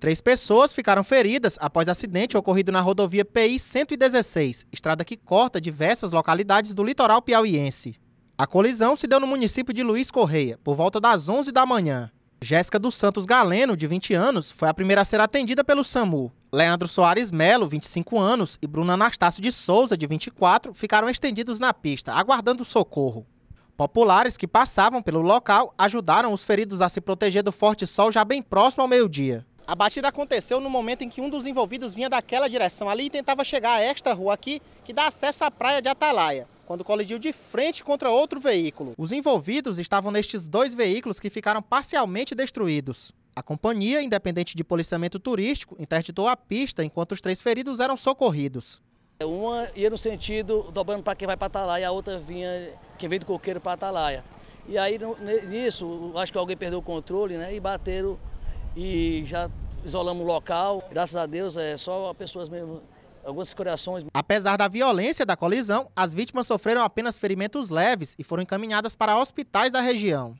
Três pessoas ficaram feridas após acidente ocorrido na rodovia PI 116, estrada que corta diversas localidades do litoral piauiense. A colisão se deu no município de Luiz Correia, por volta das 11 da manhã. Jéssica dos Santos Galeno, de 20 anos, foi a primeira a ser atendida pelo SAMU. Leandro Soares Melo, 25 anos, e Bruna Anastácio de Souza, de 24, ficaram estendidos na pista, aguardando socorro. Populares que passavam pelo local ajudaram os feridos a se proteger do forte sol já bem próximo ao meio-dia. A batida aconteceu no momento em que um dos envolvidos vinha daquela direção ali e tentava chegar a esta rua aqui, que dá acesso à praia de Atalaia, quando colidiu de frente contra outro veículo. Os envolvidos estavam nestes dois veículos que ficaram parcialmente destruídos. A companhia, independente de policiamento turístico, interditou a pista enquanto os três feridos eram socorridos. É uma ia no sentido dobrando para quem vai para Atalaia, a outra vinha quem veio do coqueiro para Atalaia. E aí nisso, acho que alguém perdeu o controle né, e bateram e já isolamos o local. Graças a Deus, é só pessoas mesmo algumas corações. Apesar da violência da colisão, as vítimas sofreram apenas ferimentos leves e foram encaminhadas para hospitais da região.